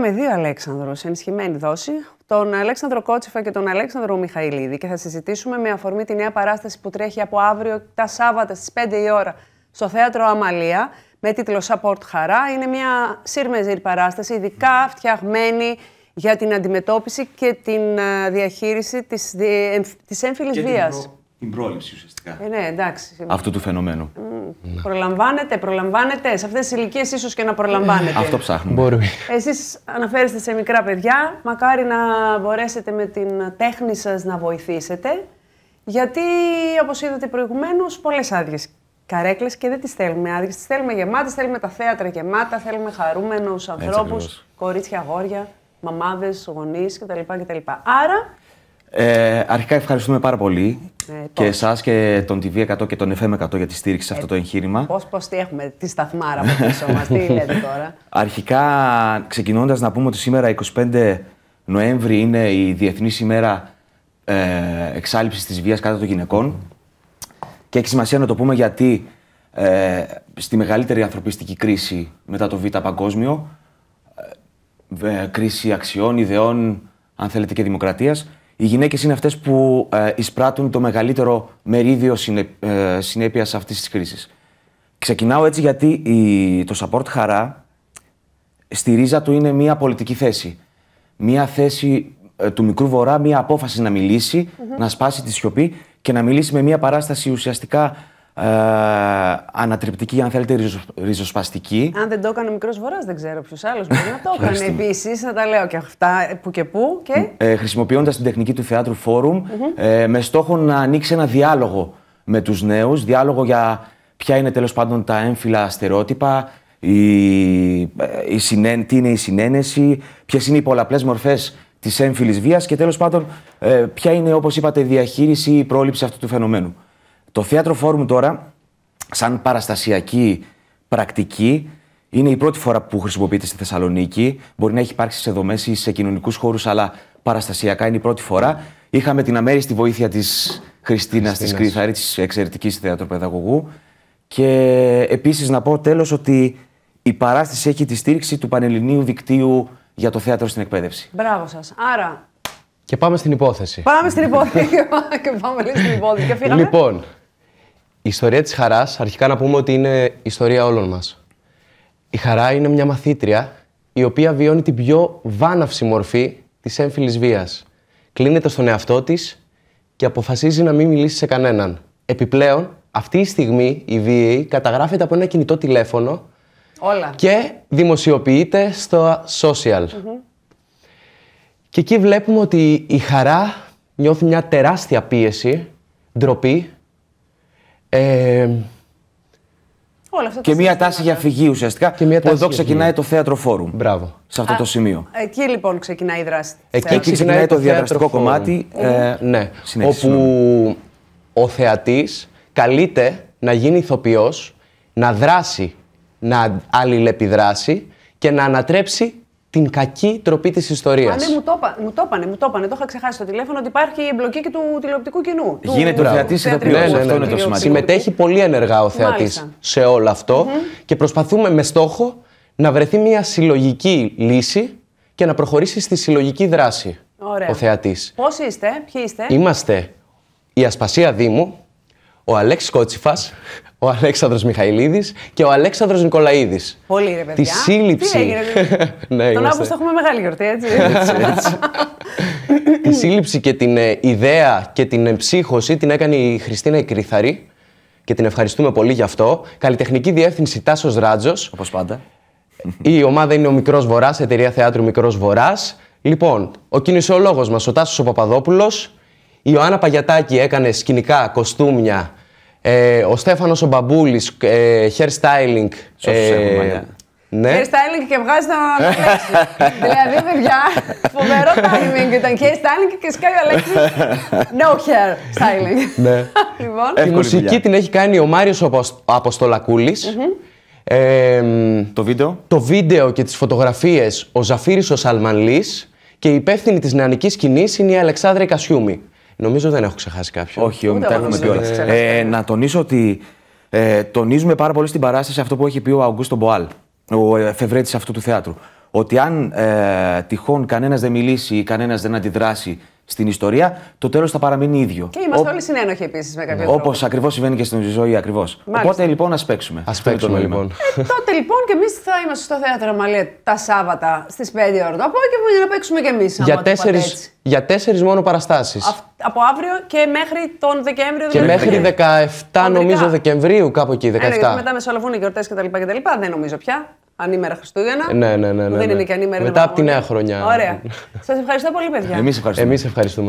με δύο Αλέξανδρους ενισχυμένη δόση, τον Αλέξανδρο Κότσιφα και τον Αλέξανδρο Μιχαηλίδη, και θα συζητήσουμε με αφορμή τη νέα παράσταση που τρέχει από αύριο τα Σάββατα στις 5 η ώρα στο θέατρο Αμαλία με τίτλο Support Χαρά. Είναι μια σύρμεζη παράσταση, ειδικά φτιαγμένη για την αντιμετώπιση και την ε, διαχείριση της της βία. Ε, βίας. Την πρόληψη ουσιαστικά. Ε, ναι, εντάξει. Αυτού του φαινομένου. Ναι. Προλαμβάνετε, προλαμβάνετε. Σε αυτές τις ηλικίες ίσως και να προλαμβάνετε. Αυτό ψάχνουμε. Μπορούμε. Εσείς αναφέρεστε σε μικρά παιδιά. Μακάρι να μπορέσετε με την τέχνη σας να βοηθήσετε. Γιατί, όπως είδατε προηγουμένως, πολλές άδειες καρέκλες και δεν τις θέλουμε άδειες. Τις θέλουμε γεμάτες, θέλουμε τα θέατρα γεμάτα, θέλουμε χαρούμενους ανθρώπου, κορίτσια, αγόρια, μαμάδες, γονείς κτλ. Άρα ε, αρχικά ευχαριστούμε πάρα πολύ ε, και εσάς και τον TV100 και τον FM100 για τη στήριξη σε αυτό το ε, εγχείρημα. Πώς πώς τι έχουμε, τη σταθμάρα από πίσω τι λέτε τώρα. Αρχικά, ξεκινώντας να πούμε ότι σήμερα 25 Νοέμβρη είναι η Διεθνής ημέρα ε, εξάλληψης της βίας κατά των γυναικών. Και έχει σημασία να το πούμε γιατί στη μεγαλύτερη ανθρωπιστική κρίση μετά το Β' Παγκόσμιο, κρίση αξιών, ιδεών, αν θέλετε και δημοκρατίας, οι γυναίκες είναι αυτές που ε, εισπράττουν το μεγαλύτερο μερίδιο ε, συνέπειας αυτής της κρίσης. Ξεκινάω έτσι γιατί η, το support χαρά στη ρίζα του είναι μια πολιτική θέση. Μια θέση ε, του μικρού βορρά, μια απόφαση να μιλησει να σπάσει τη σιωπή και να μιλήσει με μια παράσταση ουσιαστικά ε, ανατριπτική, αν θέλετε, ριζοσπαστική. Αν δεν το έκανε ο μικρός Βορρά, δεν ξέρω ποιος άλλος μπορεί να το έκανε. Επίσης, να τα λέω και αυτά ε, που και που. Και... Ε, Χρησιμοποιώντας την τεχνική του θεάτρου ε, με στόχο να ανοίξει ένα διάλογο με τους νέους, διάλογο για ποια είναι τέλος πάντων τα έμφυλα στερεότυπα, η, ε, η συνέ, τι είναι η συνένεση, ποιες είναι οι πολλαπλές μορφές της έμφυλης βίας και τέλος πάντων ποια είναι, όπως είπατε, η διαχείριση ή πρόληψη αυτού του φαινομένου. Το θέατρο φόρουμ τώρα, σαν παραστασιακή πρακτική, είναι η πρώτη φορά που χρησιμοποιείται στη Θεσσαλονίκη. Μπορεί να έχει υπάρξει σε δομές ή σε κοινωνικούς χώρους, αλλά παραστασιακά είναι η πρώτη φορά. Είχαμε την αμέριστη βοήθεια της Χριστίνας, της Κρυθαρή, της εξαιρετικής θεατροπαιδαγωγού. Και επίσης να πω τέλος ότι η παράσταση έχει τη στήριξη του Πανελληνίου Δικτύου για το Θέατρο στην Εκπαίδευση. Μπράβο σας. Άρα. Και πάμε στην υπόθεση. Πάμε στην υπόθεση. και πάμε λίγο στην υπόθεση. Και φύγαμε. Λοιπόν, η ιστορία της χαράς, αρχικά να πούμε ότι είναι ιστορία όλων μας. Η χαρά είναι μια μαθήτρια η οποία βιώνει την πιο βάναυση μορφή της έμφυλης βίας. Κλείνεται στον εαυτό της και αποφασίζει να μην μιλήσει σε κανέναν. Επιπλέον, αυτή η στιγμή η βία καταγράφεται από ένα κινητό τηλέφωνο Όλα. και δημοσιοποιείται στο social. Και εκεί βλέπουμε ότι η χαρά νιώθει μια τεράστια πίεση, ντροπή Όλα και μια τάση για φυγή ουσιαστικά. Και μια που εδώ ξεκινάει το θέατρο φόρουμ. Μπράβο. Σε αυτό το σημείο. Εκεί λοιπόν ξεκινάει η δράση. Εκεί ξεκινάει, ξεκινάει το διαδραστικό κομμάτι. Ε, ναι. ναι. όπου ο θεατής καλείται να γίνει ηθοποιός, να δράσει, να αλληλεπιδράσει και να ανατρέψει την κακή τροπή της ιστορίας. Ναι, μου το είπανε, μου το είπανε. Το είχα ξεχάσει το τηλέφωνο ότι υπάρχει η εμπλοκή και του τηλεοπτικού κοινού. Γίνεται ο θεατή ηθοποιό. Ναι, ναι, αυτό ναι. είναι το σημαντικό. Συμμετέχει πολύ ενεργά ο θεατής σε όλο και προσπαθούμε με στόχο να βρεθεί μια συλλογική λύση και να προχωρήσει στη συλλογική δράση Ωραία. ο θεατής. Πώς είστε, ποιοι είστε. Είμαστε η Ασπασία Δήμου, ο Αλέξης Κότσιφας, ο Αλέξανδρος Μιχαηλίδης και ο Αλέξανδρος Νικολαίδης. Πολύ ρε παιδιά. Τη σύλληψη. Τι ναι, Τον έχουμε μεγάλη γιορτή, έτσι. τη σύλληψη και την ε, ιδέα και την ε, ψύχωση την έκανε η Χριστίνα Κρυθαρή και την ευχαριστούμε πολύ γι' αυτό. Καλλιτεχνική διεύθυνση τάσος Ράτζος. όπως πάντα. Η ομάδα είναι ο μικρός Βορρά, εταιρεία θεάτρου μικρός Βορρά. Λοιπόν, ο κινησιολόγος μας, ο τάσος Παπαδόπουλος. η Ιωάννα Παγιατάκη έκανε σκηνικά, κοστούμια, ε, ο Στέφανος ο Μπαμπούλης, ε, hair styling. Ε, ναι. ναι. Hair styling και βγάζει τον δηλαδή, παιδιά, φοβερό timing ήταν. Hair styling και σκάει ο No hair styling. ναι. λοιπόν. μουσική την έχει κάνει ο Μάριος Αποστολακούλη. Ε, το βίντεο. Το βίντεο και τις φωτογραφίες ο Ζαφύρης ο Σαλμανλής και η υπεύθυνη της νεανικής σκηνής είναι η Αλεξάνδρα Κασιούμη. Νομίζω δεν έχω ξεχάσει κάποιον. Όχι, ο, έχουμε πει όλα. να τονίσω ότι ε, τονίζουμε πάρα πολύ στην παράσταση αυτό που έχει πει ο Αγγούστο Μποάλ, ο εφευρέτης αυτού του θεάτρου. Ότι αν ε, τυχόν κανένας δεν μιλήσει ή κανένας δεν αντιδράσει στην ιστορία, το τέλος θα παραμείνει ίδιο. Και είμαστε Ο... όλοι συνένοχοι επίσης με κάποιο τρόπο. Όπω ακριβώς συμβαίνει και στην ζωή ακριβώς. Οπότε λοιπόν ας παίξουμε. Ας παίξουμε λοιπόν. Ε, τότε λοιπόν και εμείς θα είμαστε στο θέατρο Μαλέ τα Σάββατα στις 5 ώρα το απόγευμα για να παίξουμε κι εμείς. Για, τέσσερις, για τέσσερις μόνο παραστάσεις. Από αύριο και μέχρι τον Δεκέμβριο. Και δηλαδή. μέχρι 17 νομίζω Δεκεμβρίου, κάπου εκεί. 17. Ε, μετά μεσολαβούν οι γιορτές κτλ. Δεν νομίζω πια ανήμερα Χριστούγεννα. Ε, ναι, ναι, ναι. ναι, ναι. Δεν ναι. είναι και ανήμερα. Μετά από τη νέα χρονιά. Ωραία. Σας ευχαριστώ πολύ, παιδιά. Εμείς ευχαριστούμε. Εμείς ευχαριστούμε.